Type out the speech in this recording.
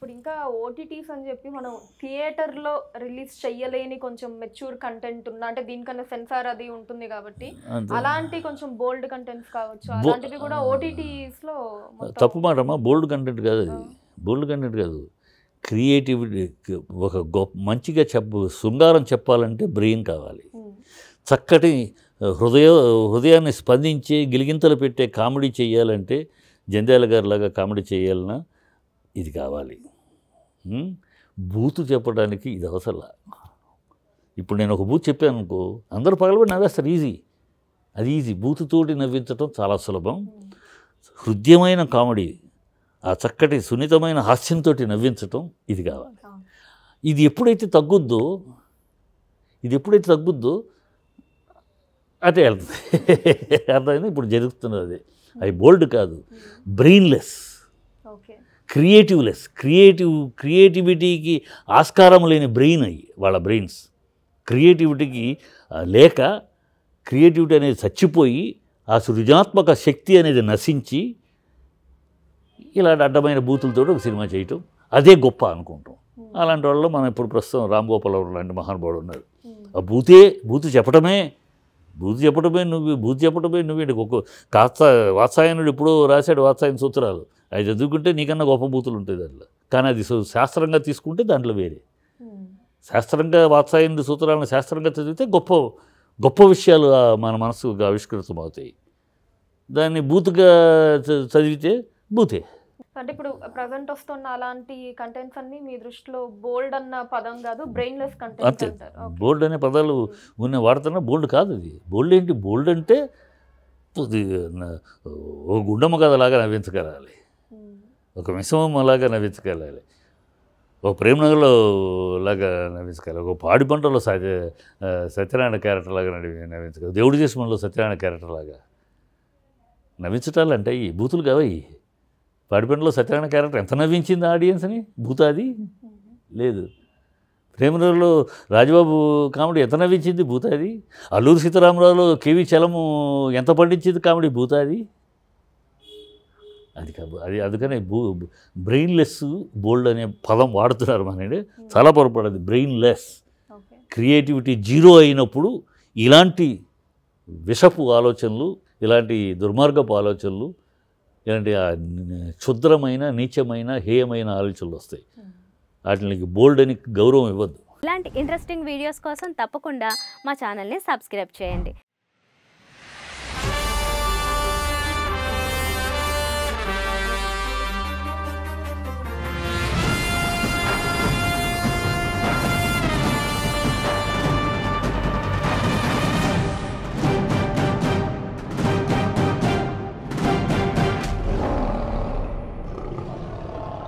ఇప్పుడు ఇంకా ఓటీటీస్ అని చెప్పి మనం థియేటర్లో రిలీజ్ చెయ్యలేని కొంచెం మెచ్యూర్ కంటెంట్ ఉన్న అంటే దీనికన్నా సెన్సార్ అది ఉంటుంది కాబట్టి అలాంటి కొంచెం బోల్డ్ కంటెంట్స్ కావచ్చు అలాంటివి కూడా ఓటీటీస్లో తప్పు మాటమ్మా బోల్డ్ కంటెంట్ కాదు అది బోల్డ్ కంటెంట్ కాదు క్రియేటివిటీ ఒక గొప్ప మంచిగా చెప్ప శృంగారం చెప్పాలంటే బ్రెయిన్ కావాలి చక్కటి హృదయ హృదయాన్ని స్పందించే గిలిగింతలు పెట్టే కామెడీ చేయాలంటే జంధ్యాల లాగా కామెడీ చేయాలన్నా ఇది కావాలి బూతు చెప్పడానికి ఇది అవసరం ఇప్పుడు నేను ఒక బూత్ చెప్పాను అనుకో అందరూ పగలబడి నవ్వేస్తారు ఈజీ అది ఈజీ బూతుతోటి నవ్వించడం చాలా సులభం హృదయమైన కామెడీ ఆ చక్కటి సున్నితమైన హాస్యంతో నవ్వించటం ఇది కావాలి ఇది ఎప్పుడైతే తగ్గుద్దో ఇది ఎప్పుడైతే తగ్గుద్దో అదే వెళ్తుంది అర్థమైంది ఇప్పుడు జరుగుతున్నది అది బోల్డ్ కాదు బ్రెయిన్లెస్ క్రియేటివ్లెస్ క్రియేటివ్ క్రియేటివిటీకి ఆస్కారం లేని బ్రెయిన్ అయ్యి వాళ్ళ బ్రెయిన్స్ క్రియేటివిటీకి లేక క్రియేటివిటీ అనేది చచ్చిపోయి ఆ సృజనాత్మక శక్తి అనేది నశించి ఇలాంటి అడ్డమైన బూతులతో ఒక సినిమా చేయటం అదే గొప్ప అనుకుంటాం అలాంటి వాళ్ళు మనం ఇప్పుడు ప్రస్తుతం రామ్ గోపాల్ లాంటి మహానుభావుడు ఉన్నారు ఆ బూతే బూతు చెప్పడమే బూజు చెప్పటమే నువ్వు బూజు చెప్పటమే నువ్వేంటి ఒక్క కాస్త వాత్సాయనుడు ఎప్పుడో రాశాడు వాత్సాయన సూత్రాలు అవి చదువుకుంటే నీకన్నా గొప్ప బూతులు ఉంటాయి దాంట్లో కానీ అది శాస్త్రంగా తీసుకుంటే దాంట్లో వేరే శాస్త్రంగా వాత్సాయనుడి సూత్రాలను శాస్త్రంగా చదివితే గొప్ప గొప్ప విషయాలు మన మనసుకు ఆవిష్కృతం అవుతాయి దాన్ని బూతుగా చదివితే బూతే అంటే ఇప్పుడు ప్రజెంట్ వస్తున్న అలాంటి కంటెంట్స్ అన్ని మీ దృష్టిలో బోల్డ్ అన్న పదం కాదు బ్రెయిన్లెస్ కంటెంట్ బోల్డ్ అనే పదాలు hmm. ఉన్న వాడుతున్నా బోల్డ్ కాదు ఇది బోల్డ్ ఏంటి బోల్డ్ అంటే ఒక గుండమ్మ లాగా నవ్వించగలాలి hmm. ఒక లాగా నవ్వించగలాలి ఒక ప్రేమనగర్లో లాగా నవ్వించగలరు ఒక పాడి పంటలో సత్య సత్యనారాయణ క్యారెక్టర్ లాగా నవ్వించగలరు దేవుడి దేశంలో సత్యనారాయణ క్యారెక్టర్ లాగా నవ్వించటాలంటే ఈ బూతులు కావయి పాడిపండిలో సత్యనారాయణ క్యారెక్టర్ ఎంత నవ్వించింది ఆడియన్స్ని భూతాది లేదు ప్రేమలో రాజబాబు కామెడీ ఎంత నవ్వించింది భూతాది అల్లూరు సీతారామరావులో కేవీ చలము ఎంత పండించింది కామెడీ భూతాది అది కాదు అది అందుకనే బూ బ్రెయిన్లెస్ బోల్డ్ అనే పదం వాడుతున్నారు మన చాలా పొరపాడదు బ్రెయిన్లెస్ క్రియేటివిటీ జీరో అయినప్పుడు ఇలాంటి విషపు ఆలోచనలు ఇలాంటి దుర్మార్గపు ఆలోచనలు ఏంటంటే ఆ క్షుద్రమైన నీచమైన హేయమైన ఆలోచనలు వస్తాయి వాటికి బోల్డ్ అని గౌరవం ఇవ్వద్దు ఇలాంటి ఇంట్రెస్టింగ్ వీడియోస్ కోసం తప్పకుండా మా ఛానల్ని సబ్స్క్రైబ్ చేయండి